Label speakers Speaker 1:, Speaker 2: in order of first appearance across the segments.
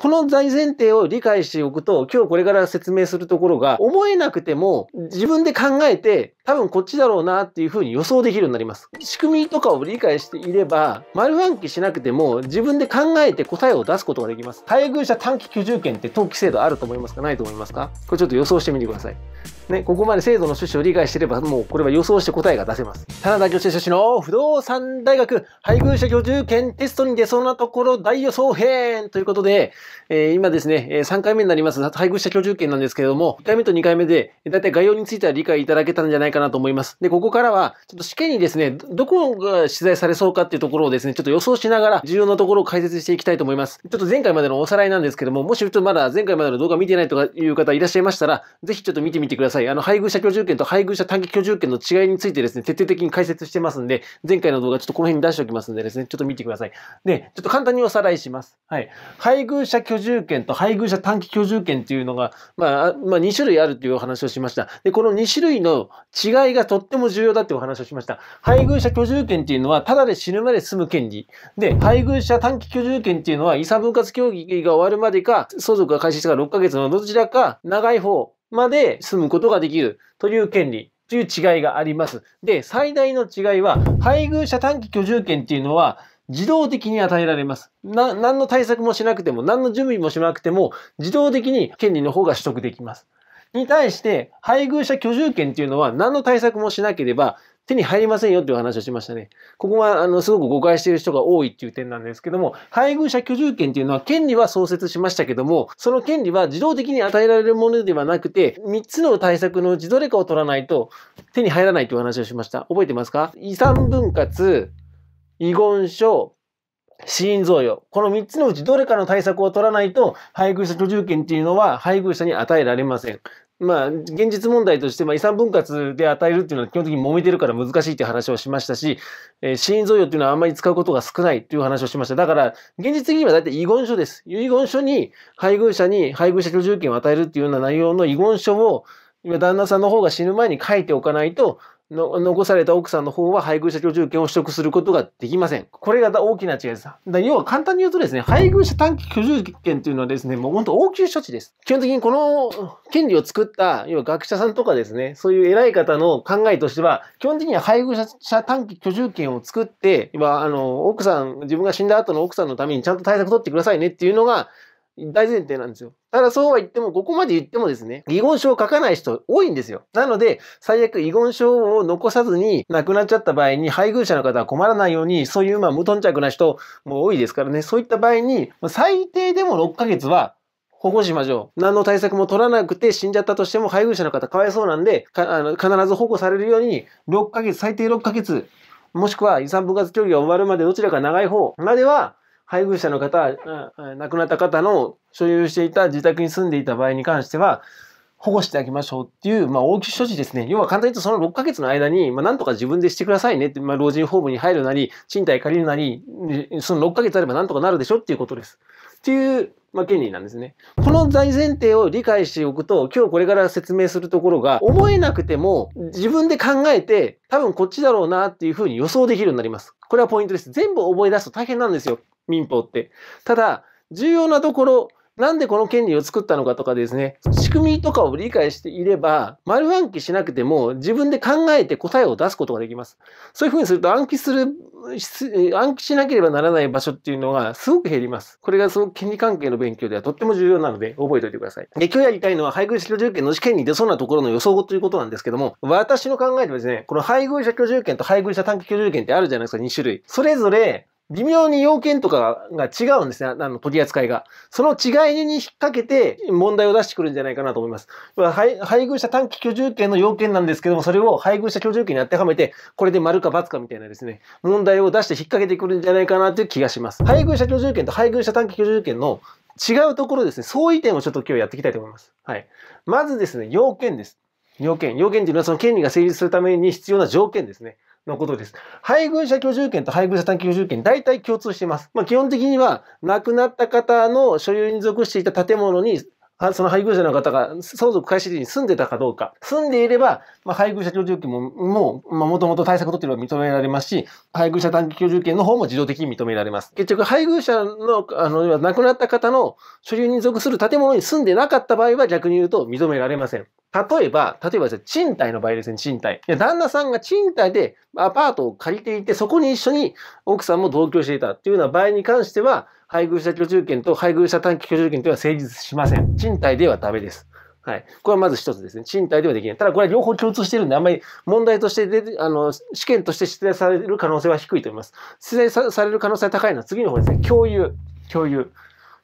Speaker 1: この大前提を理解しておくと、今日これから説明するところが、思えなくても自分で考えて、多分こっちだろうなっていうふうに予想できるようになります。仕組みとかを理解していれば、丸暗記しなくても自分で考えて答えを出すことができます。配偶者短期居住権って登記制度あると思いますかないと思いますかこれちょっと予想してみてください。ね、ここまで制度の趣旨を理解していれば、もうこれは予想して答えが出せます。田中教授出身の不動産大学配偶者居住権テストに出そうなところ大予想編ということで、えー、今ですね、3回目になります配偶者居住権なんですけれども、1回目と2回目で、だいたい概要については理解いただけたんじゃないかなと思います。で、ここからは、ちょっと試験にですね、どこが取材されそうかっていうところをですね、ちょっと予想しながら重要なところを解説していきたいと思います。ちょっと前回までのおさらいなんですけども、もしちょっとまだ前回までの動画見てないとかいう方いらっしゃいましたら、ぜひちょっと見てみてください。さい。あの、配偶者居住権と配偶者短期居住権の違いについてですね、徹底的に解説してますんで、前回の動画ちょっとこの辺に出しておきますんでですね、ちょっと見てください。で、ちょっと簡単におさらいします。はい。配偶者居住権と配偶者短期居住権っていうのが、まあ、まあ、2種類あるというお話をしました。で、この2種類の違いがとっても重要だってお話をしました。配偶者居住権っていうのは、ただで死ぬまで住む権利。で、配偶者短期居住権っていうのは、遺産分割協議が終わるまでか、相続が開始してから6ヶ月のどちらか長い方まで住むことができるという権利という違いがあります。で、最大の違いは、配偶者短期居住権っていうのは、自動的に与えられます。な、何の対策もしなくても、何の準備もしなくても、自動的に権利の方が取得できます。に対して、配偶者居住権っていうのは、何の対策もしなければ、手に入りませんよっていう話をしましたね。ここは、あの、すごく誤解している人が多いっていう点なんですけども、配偶者居住権っていうのは権利は創設しましたけども、その権利は自動的に与えられるものではなくて、3つの対策のうちどれかを取らないと手に入らないという話をしました。覚えてますか遺産分割、遺言書、死因贈与。この3つのうちどれかの対策を取らないと、配偶者居住権っていうのは配偶者に与えられません。まあ、現実問題として、まあ、遺産分割で与えるっていうのは基本的に揉めてるから難しいっていう話をしましたし、えー、死因贈っていうのはあんまり使うことが少ないっていう話をしました。だから、現実的にはだいたい遺言書です。遺言書に配偶者に配偶者居住権を与えるっていうような内容の遺言書を、今旦那さんの方が死ぬ前に書いておかないと、の残された奥さんの方は配偶者居住権を取得することができません。これが大きな違いです。だ要は簡単に言うとですね、配偶者短期居住権というのはですね、もう本当応急処置です。基本的にこの権利を作った、要は学者さんとかですね、そういう偉い方の考えとしては、基本的には配偶者短期居住権を作って、今、あの、奥さん、自分が死んだ後の奥さんのためにちゃんと対策取ってくださいねっていうのが大前提なんですよ。ただそうは言っても、ここまで言ってもですね、遺言書を書かない人多いんですよ。なので、最悪遺言書を残さずに亡くなっちゃった場合に、配偶者の方は困らないように、そういうまあ無頓着な人も多いですからね、そういった場合に、最低でも6ヶ月は保護しましょう。何の対策も取らなくて死んじゃったとしても配偶者の方かわいそうなんで、あの必ず保護されるように、6ヶ月、最低6ヶ月、もしくは遺産分割協議が終わるまでどちらか長い方までは配偶者の方、亡くなった方の所有していた自宅に住んでいた場合に関しては、保護してあげましょうっていう、まあ、応急処置ですね。要は簡単に言うと、その6ヶ月の間に、まあ、なんとか自分でしてくださいねって、まあ、老人ホームに入るなり、賃貸借りるなり、その6ヶ月あればなんとかなるでしょっていうことです。っていう、まあ、権利なんですね。この大前提を理解しておくと、今日これから説明するところが、覚えなくても自分で考えて、多分こっちだろうなっていうふうに予想できるようになります。これはポイントです。全部覚え出すと大変なんですよ。民法って。ただ、重要なところ、なんでこの権利を作ったのかとかですね、仕組みとかを理解していれば、丸暗記しなくても自分で考えて答えを出すことができます。そういうふうにすると暗記する、暗記しなければならない場所っていうのがすごく減ります。これがその権利関係の勉強ではとっても重要なので覚えておいてください。で、今日やりたいのは配偶者居住権の試験に出そうなところの予想ということなんですけども、私の考えではですね、この配偶者居住権と配偶者短期居住権ってあるじゃないですか、2種類。それぞれ微妙に要件とかが違うんですね。あの、取り扱いが。その違いに引っ掛けて問題を出してくるんじゃないかなと思います。配配偶者短期居住権の要件なんですけども、それを配偶者居住権に当てはめて、これで丸か×かみたいなですね、問題を出して引っ掛けてくるんじゃないかなという気がします。配偶者居住権と配偶者短期居住権の違うところですね、相違点をちょっと今日やっていきたいと思います。はい。まずですね、要件です。要件。要件というのはその権利が成立するために必要な条件ですね。のことです。配偶者居住権と配偶者短期居住権、大体共通しています。まあ、基本的には、亡くなった方の所有に属していた建物にその配偶者の方が相続開始時に住んでたかどうか。住んでいれば、まあ、配偶者居住権も、もう、まあ、もともと対策取っていれば認められますし、配偶者短期居住権の方も自動的に認められます。結局、配偶者の、あの、亡くなった方の所有に属する建物に住んでなかった場合は逆に言うと認められません。例えば、例えば賃貸の場合ですね、賃貸。旦那さんが賃貸でアパートを借りていて、そこに一緒に奥さんも同居していたっていうような場合に関しては、配偶者居住権と配偶者短期居住権というのは成立しません。賃貸ではダメです。はい。これはまず一つですね。賃貸ではできない。ただこれは両方共通しているんで、あんまり問題として出あの、試験として出題される可能性は低いと思います。出題される可能性は高いのは次の方ですね。共有。共有。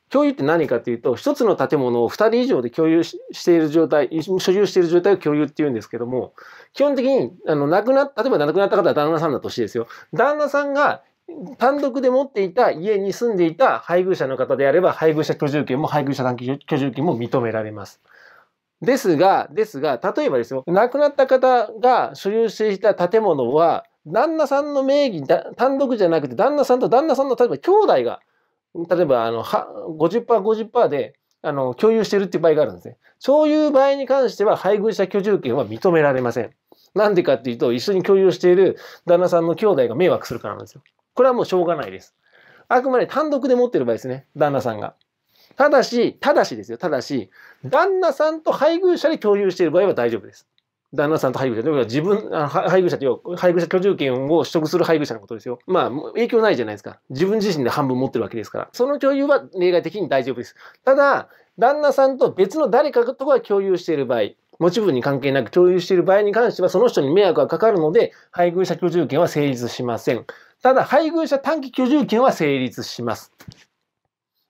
Speaker 1: 共有って何かというと、一つの建物を2人以上で共有している状態、所有している状態を共有っていうんですけども、基本的に、あの、亡くなった、例えば亡くなった方は旦那さんだとしてですよ。旦那さんが単独で持っていた家に住んでいた配偶者の方であれば、配偶者居住権も配偶者短期居住権も認められます。ですが、ですが、例えばですよ、亡くなった方が所有していた建物は、旦那さんの名義だ、単独じゃなくて、旦那さんと旦那さんの、例えば兄弟が、例えばあのは50%、50%で、あの、共有してるっていう場合があるんですね。そういう場合に関しては、配偶者居住権は認められません。なんでかっていうと、一緒に共有している旦那さんの兄弟が迷惑するからなんですよ。これはもうしょうがないです。あくまで単独で持ってる場合ですね。旦那さんが。ただし、ただしですよ。ただし、旦那さんと配偶者で共有している場合は大丈夫です。旦那さんと配偶者。要は自分、配偶者という配偶者居住権を取得する配偶者のことですよ。まあ、影響ないじゃないですか。自分自身で半分持ってるわけですから。その共有は例外的に大丈夫です。ただ、旦那さんと別の誰かとは共有している場合、持ち分に関係なく共有している場合に関しては、その人に迷惑がかかるので、配偶者居住権は成立しません。ただ、配偶者短期居住権は成立します。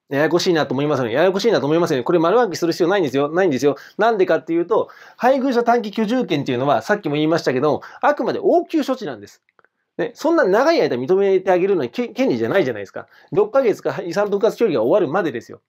Speaker 1: ややこしいなと思いますよね。ややこしいなと思いますよね。これ丸暗記する必要ないんですよ。ないんですよ。なんでかっていうと、配偶者短期居住権っていうのは、さっきも言いましたけど、あくまで応急処置なんです。ね、そんな長い間認めてあげるのは権利じゃないじゃないですか。6ヶ月か遺産分割協議が終わるまでですよ。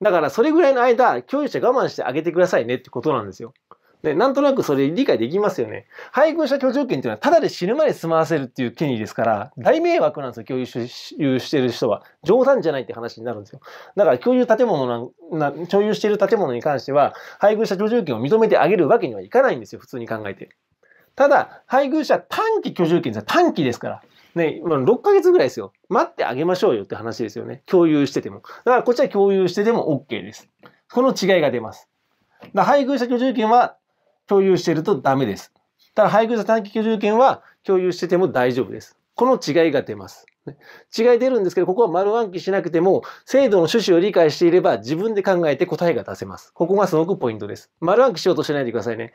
Speaker 1: だから、それぐらいの間、共有者我慢してあげてくださいねってことなんですよ。で、なんとなくそれ理解できますよね。配偶者居住権っていうのは、ただで死ぬまで住まわせるっていう権利ですから、大迷惑なんですよ、共有してる人は。冗談じゃないって話になるんですよ。だから、共有建物な、な共有している建物に関しては、配偶者居住権を認めてあげるわけにはいかないんですよ、普通に考えて。ただ、配偶者短期居住権じゃ短期ですから。ね、ま6ヶ月ぐらいですよ。待ってあげましょうよって話ですよね。共有してても。だから、こっちは共有してても OK です。この違いが出ます。配偶者居住権は共有しているとダメです。ただ、配偶者短期居住権は共有してても大丈夫です。この違いが出ます。違い出るんですけど、ここは丸暗記しなくても、制度の趣旨を理解していれば自分で考えて答えが出せます。ここがすごくポイントです。丸暗記しようとしないでくださいね。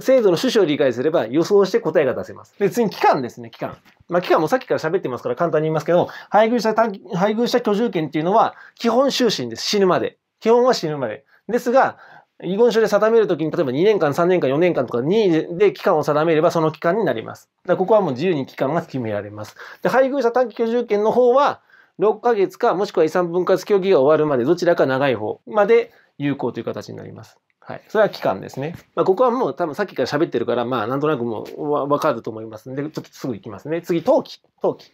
Speaker 1: 制度の趣旨を理解すれば予想して答えが出せます。で、次に期間ですね、期間。まあ、期間もさっきから喋ってますから簡単に言いますけど、配偶者、配偶者居住権っていうのは基本就寝です。死ぬまで。基本は死ぬまで。ですが、遺言書で定めるときに、例えば2年間、3年間、4年間とか2で期間を定めればその期間になります。だここはもう自由に期間が決められます。で、配偶者短期居住権の方は、6ヶ月か、もしくは遺産分割協議が終わるまで、どちらか長い方まで有効という形になります。はい。それは期間ですね。まあ、ここはもう多分さっきから喋ってるから、まあ、なんとなくもうわかると思いますんで、ちょっとすぐ行きますね。次、登記。登記。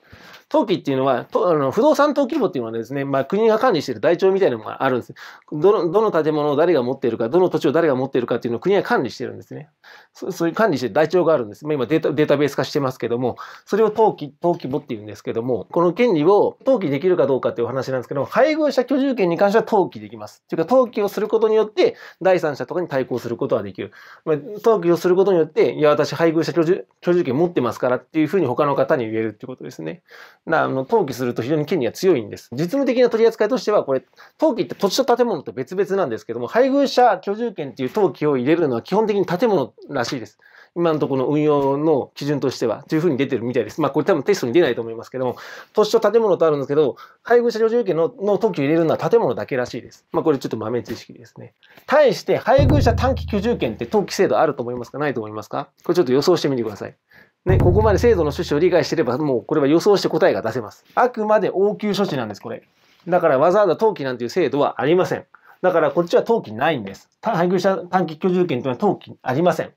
Speaker 1: 登記っていうのは、とあの不動産登記簿っていうのはですね、まあ、国が管理している台帳みたいなのがあるんです。どのどの建物を誰が持っているか、どの土地を誰が持っているかっていうのを国が管理してるんですね。そそういう管理してる台帳があるんです。まあ、今データデータベース化してますけども、それを登記、登記簿っていうんですけども、この権利を登記できるかどうかっていうお話なんですけども、配偶者居住権に関しては登記できます。というか、登記をすることによって、第三者とかに対抗することはできる。まあ、登記をすることによって、いや、私配偶者居住居住権持ってますからっていうふうに他の方に言えるってことことですね。なあの登記すると非常に権利が強いんです。実務的な取り扱いとしては、これ、登記って土地と建物と別々なんですけども、配偶者居住権っていう登記を入れるのは基本的に建物らしいです。今のところの運用の基準としては、というふうに出てるみたいです。まあ、これ多分テストに出ないと思いますけども、土地と建物とあるんですけど、配偶者居住権のの登記を入れるのは建物だけらしいです。まあ、これちょっと豆知識ですね。対して、配偶者短期居住権って登記制度あると思いますかないと思いますかこれちょっと予想してみてください。ね、ここまで制度の趣旨を理解してれば、もうこれは予想して答えが出せます。あくまで応急処置なんです、これ。だからわざわざ登記なんていう制度はありません。だからこっちは登記ないんです。配偶者短期居住権というのは登記ありません。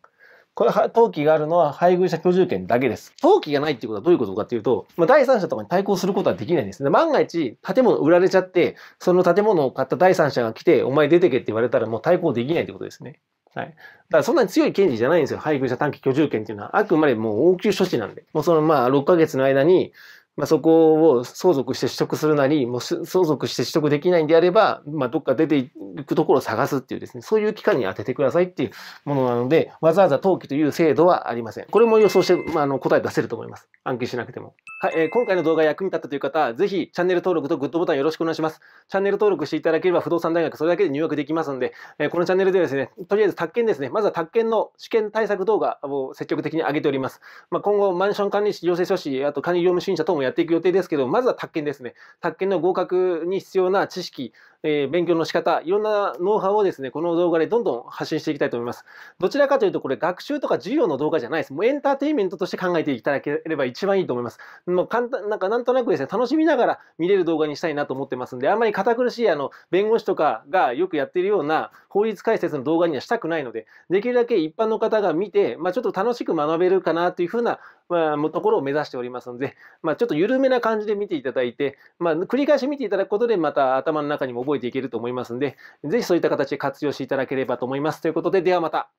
Speaker 1: これ、は、登記があるのは配偶者居住権だけです。登記がないっていうことはどういうことかっていうと、まあ、第三者とかに対抗することはできないんですね。万が一、建物売られちゃって、その建物を買った第三者が来て、お前出てけって言われたらもう対抗できないってことですね。はい。だからそんなに強い権利じゃないんですよ。配偶者短期居住権っていうのは。あくまでもう応急処置なんで。もうそのまあ6ヶ月の間に、まあそこを相続して取得するなり、もう相続して取得できないんであれば、まあどっか出ていくところを探すっていうですね、そういう期間に当ててくださいっていうものなので、わざわざ登記という制度はありません。これも予想して、まあ、あの答え出せると思います。暗記しなくても。はい、えー、今回の動画役に立ったという方は、ぜひチャンネル登録とグッドボタンよろしくお願いします。チャンネル登録していただければ不動産大学それだけで入学できますので、えー、このチャンネルではですね、とりあえず宅建ですね、まずは宅建の試験対策動画を積極的に上げております。まあ、今後、マンション管理士、行政書士、あと管理業務主任者等もやっていく予定ですけど、まずは宅建ですね、宅建の合格に必要な知識、えー、勉強の仕方、いろんなノウハウをですね、この動画でどんどん発信していきたいと思います。どちらかというと、これ学習とか授業の動画じゃないです。もうエンターテインメントとして考えていただければ一番いいと思います。もう簡単、なんかなんとなくですね、楽しみながら見れる動画にしたいなと思ってますんで、あんまり堅苦しいあの、弁護士とかがよくやってるような法律解説の動画にはしたくないので、できるだけ一般の方が見て、まあ、ちょっと楽しく学べるかなというふうなまあ、ところを目指しておりますので、まあ、ちょっと緩めな感じで見ていただいて、まあ、繰り返し見ていただくことで、また頭の中にも覚えていけると思いますので、ぜひそういった形で活用していただければと思います。ということで、ではまた。